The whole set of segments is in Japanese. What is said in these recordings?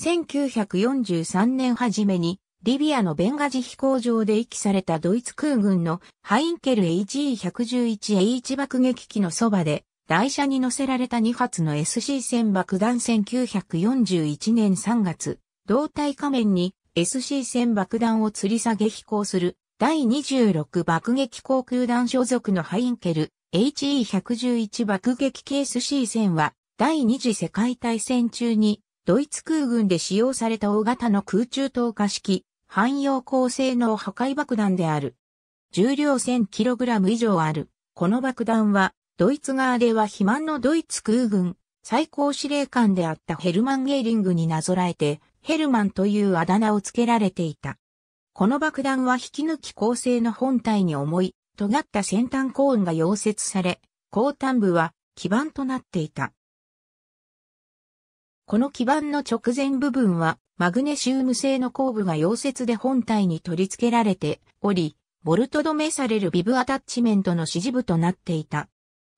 1943年初めに、リビアのベンガジ飛行場で遺棄されたドイツ空軍のハインケル HE111H 爆撃機のそばで、台車に乗せられた2発の SC 戦爆弾1941年3月、胴体仮面に SC 戦爆弾を吊り下げ飛行する第26爆撃航空団所属のハインケル HE111 爆撃機 SC 戦は第二次世界大戦中にドイツ空軍で使用された大型の空中投下式、汎用高性能破壊爆弾である。重量 1000kg 以上ある。この爆弾は、ドイツ側では肥満のドイツ空軍、最高司令官であったヘルマン・ゲーリングになぞらえて、ヘルマンというあだ名を付けられていた。この爆弾は引き抜き構成の本体に重い、尖った先端コーンが溶接され、後端部は基板となっていた。この基板の直前部分はマグネシウム製の後部が溶接で本体に取り付けられており、ボルト止めされるビブアタッチメントの支持部となっていた。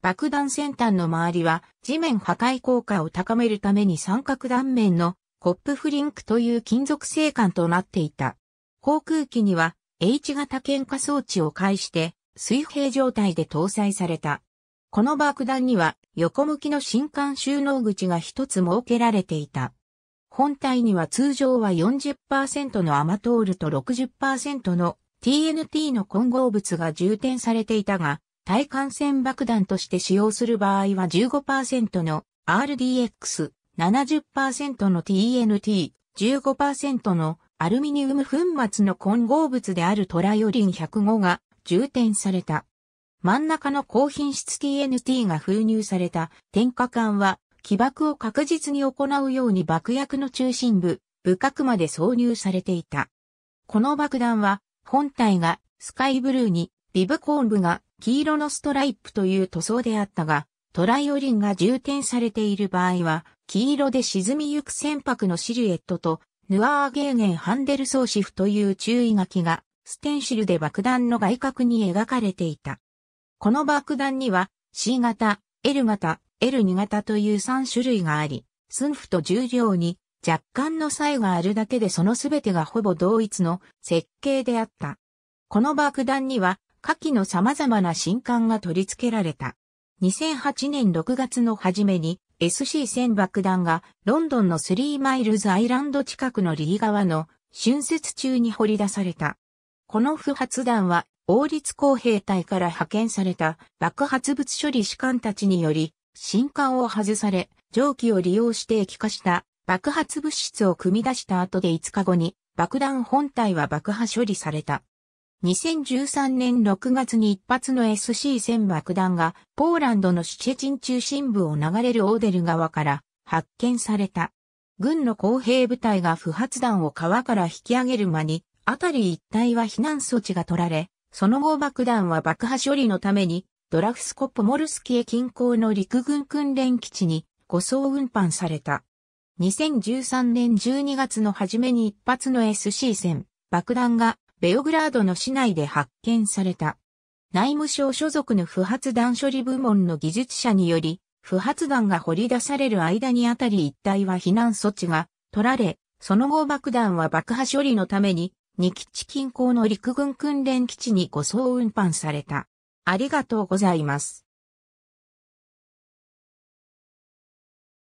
爆弾先端の周りは地面破壊効果を高めるために三角断面のコップフリンクという金属製管となっていた。航空機には H 型喧嘩装置を介して水平状態で搭載された。この爆弾には横向きの新刊収納口が一つ設けられていた。本体には通常は40%のアマトールと60%の TNT の混合物が充填されていたが、対艦船爆弾として使用する場合は15%の RDX、70%の TNT、15%のアルミニウム粉末の混合物であるトラオリン105が充填された。真ん中の高品質 TNT が封入された点火管は起爆を確実に行うように爆薬の中心部、部角まで挿入されていた。この爆弾は本体がスカイブルーにリブコーン部が黄色のストライプという塗装であったが、トライオリンが充填されている場合は、黄色で沈みゆく船舶のシルエットと、ヌアーゲーゲンハンデルソーシフという注意書きが、ステンシルで爆弾の外角に描かれていた。この爆弾には C 型、L 型、L2 型という3種類があり、寸譜と重量に若干の差異があるだけでその全てがほぼ同一の設計であった。この爆弾には下記の様々な新刊が取り付けられた。2008年6月の初めに SC1000 爆弾がロンドンのスリーマイルズアイランド近くのリー側の春節中に掘り出された。この不発弾は王立工兵隊から派遣された爆発物処理士官たちにより、新艦を外され、蒸気を利用して液化した爆発物質を組み出した後で5日後に爆弾本体は爆破処理された。2013年6月に一発の SC-1000 爆弾がポーランドのシチェチン中心部を流れるオーデル川から発見された。軍の工兵部隊が不発弾を川から引き上げる間に、あたり一帯は避難措置が取られ、その後爆弾は爆破処理のために、ドラフスコ・ポモルスキエ近郊の陸軍訓練基地に護送運搬された。2013年12月の初めに一発の SC 戦、爆弾がベオグラードの市内で発見された。内務省所属の不発弾処理部門の技術者により、不発弾が掘り出される間にあたり一帯は避難措置が取られ、その後爆弾は爆破処理のために二基地近郊の陸軍訓練基地に護送運搬された。ありがとうございます。